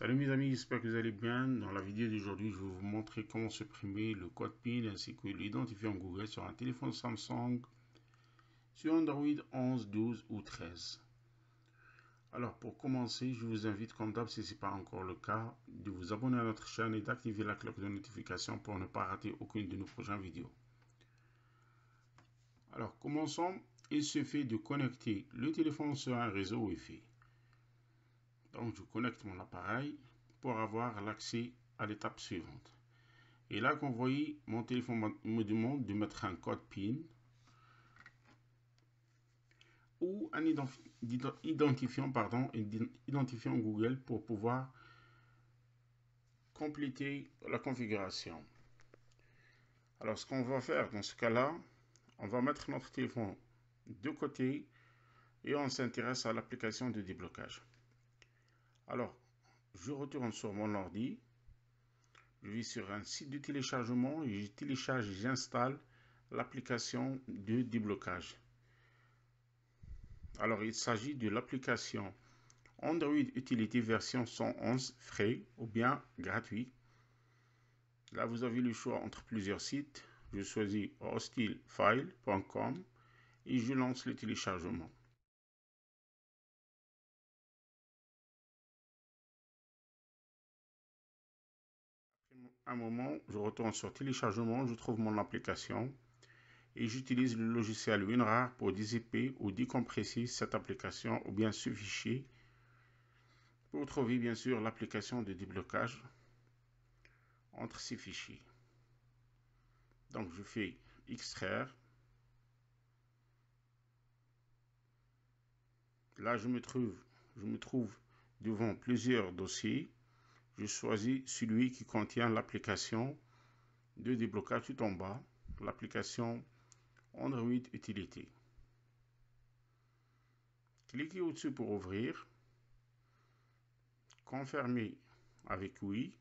Salut mes amis, j'espère que vous allez bien. Dans la vidéo d'aujourd'hui, je vais vous montrer comment supprimer le code PIN ainsi que l'identifiant Google sur un téléphone Samsung sur Android 11, 12 ou 13. Alors pour commencer, je vous invite comme d'hab, si ce n'est pas encore le cas, de vous abonner à notre chaîne et d'activer la cloche de notification pour ne pas rater aucune de nos prochaines vidéos. Alors commençons. Il suffit de connecter le téléphone sur un réseau Wi-Fi. Donc, je connecte mon appareil pour avoir l'accès à l'étape suivante. Et là, comme vous voyez, mon téléphone me demande de mettre un code PIN ou un identifiant, pardon, identifiant Google pour pouvoir compléter la configuration. Alors, ce qu'on va faire dans ce cas-là, on va mettre notre téléphone de côté et on s'intéresse à l'application de déblocage. Alors, je retourne sur mon ordi. Je vais sur un site de téléchargement et je télécharge et j'installe l'application de déblocage. Alors, il s'agit de l'application Android Utility version 111 frais ou bien gratuit. Là, vous avez le choix entre plusieurs sites. Je choisis hostilefile.com et je lance le téléchargement. un moment, je retourne sur téléchargement, je trouve mon application et j'utilise le logiciel WinRAR pour dissiper ou décompresser cette application ou bien ce fichier pour trouver bien sûr l'application de déblocage entre ces fichiers. Donc je fais extraire. Là je me trouve, je me trouve devant plusieurs dossiers je choisis celui qui contient l'application de déblocage tout en bas, l'application Android Utility. Cliquez au-dessus pour ouvrir. Confirmez avec oui.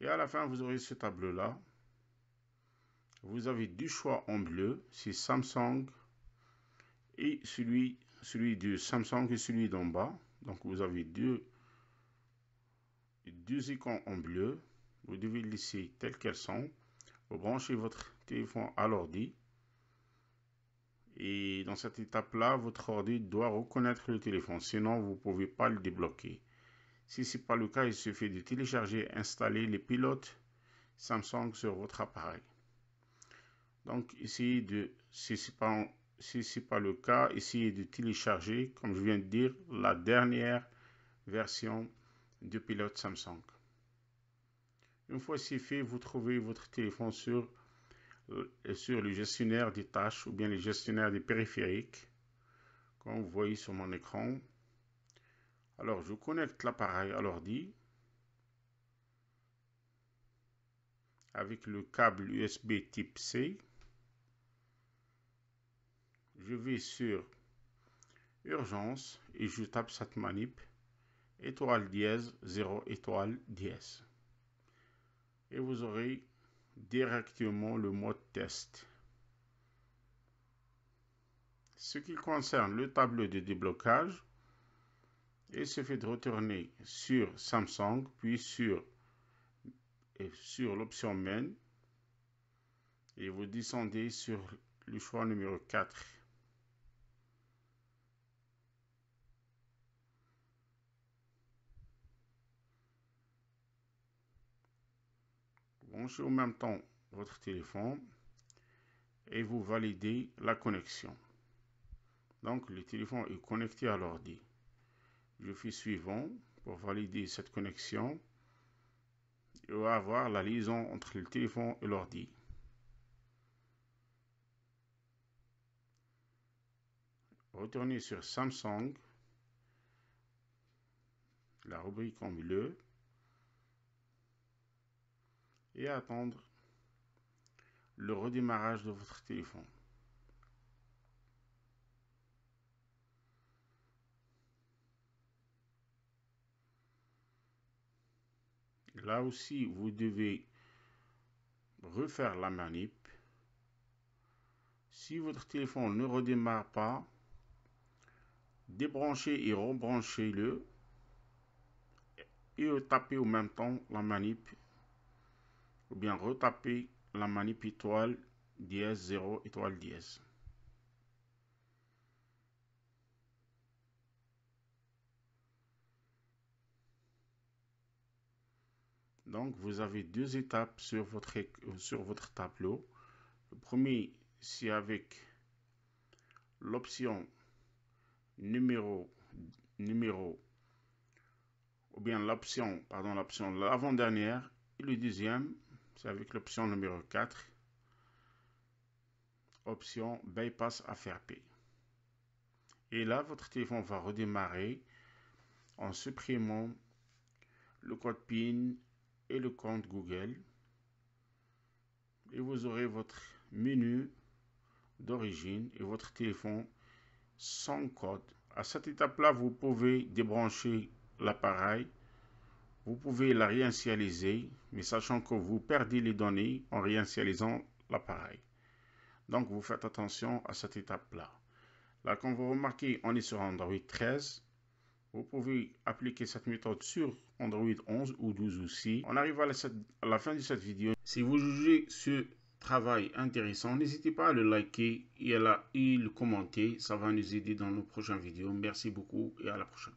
Et à la fin, vous aurez ce tableau-là. Vous avez deux choix en bleu, c'est Samsung et celui, celui de Samsung et celui d'en bas. Donc vous avez deux deux icônes en bleu. Vous devez laisser telles qu'elles sont. Vous branchez votre téléphone à l'ordi. Et dans cette étape-là, votre ordi doit reconnaître le téléphone. Sinon, vous ne pouvez pas le débloquer. Si ce n'est pas le cas, il suffit de télécharger installer les pilotes Samsung sur votre appareil. Donc, ici si ce pas, si pas le cas, essayez de télécharger, comme je viens de dire, la dernière version de pilote Samsung. Une fois fait, vous trouvez votre téléphone sur, euh, sur le gestionnaire des tâches ou bien le gestionnaire des périphériques, comme vous voyez sur mon écran. Alors, je connecte l'appareil à l'ordi avec le câble USB type C. Je vais sur Urgence et je tape cette manip étoile dièse 0 étoile dièse. Et vous aurez directement le mot test. Ce qui concerne le tableau de déblocage, il fait de retourner sur Samsung, puis sur, sur l'option Main, et vous descendez sur le choix numéro 4. au en même temps votre téléphone et vous validez la connexion. Donc le téléphone est connecté à l'ordi. Je fais suivant pour valider cette connexion. Et va avoir la liaison entre le téléphone et l'ordi. Retournez sur Samsung, la rubrique en milieu, et attendre le redémarrage de votre téléphone. Là aussi, vous devez refaire la manip. Si votre téléphone ne redémarre pas, débranchez et rebranchez-le et tapez au même temps la manip ou bien retaper la manip étoile dièse 0 étoile dièse. Donc, vous avez deux étapes sur votre, sur votre tableau. Le premier, c'est avec l'option numéro, numéro, ou bien l'option, pardon, l'option l'avant-dernière. Et le deuxième, c'est avec l'option numéro 4, option bypass FRP. Et là, votre téléphone va redémarrer en supprimant le code PIN et le compte Google. Et vous aurez votre menu d'origine et votre téléphone sans code. À cette étape-là, vous pouvez débrancher l'appareil vous pouvez la réinitialiser, mais sachant que vous perdez les données en réinitialisant l'appareil. Donc, vous faites attention à cette étape-là. Là, comme vous remarquez, on est sur Android 13. Vous pouvez appliquer cette méthode sur Android 11 ou 12 aussi. On arrive à la, fin de cette vidéo. Si vous jugez ce travail intéressant, n'hésitez pas à le liker et à, le commenter. Ça va nous aider dans nos prochaines vidéos. Merci beaucoup et à la prochaine.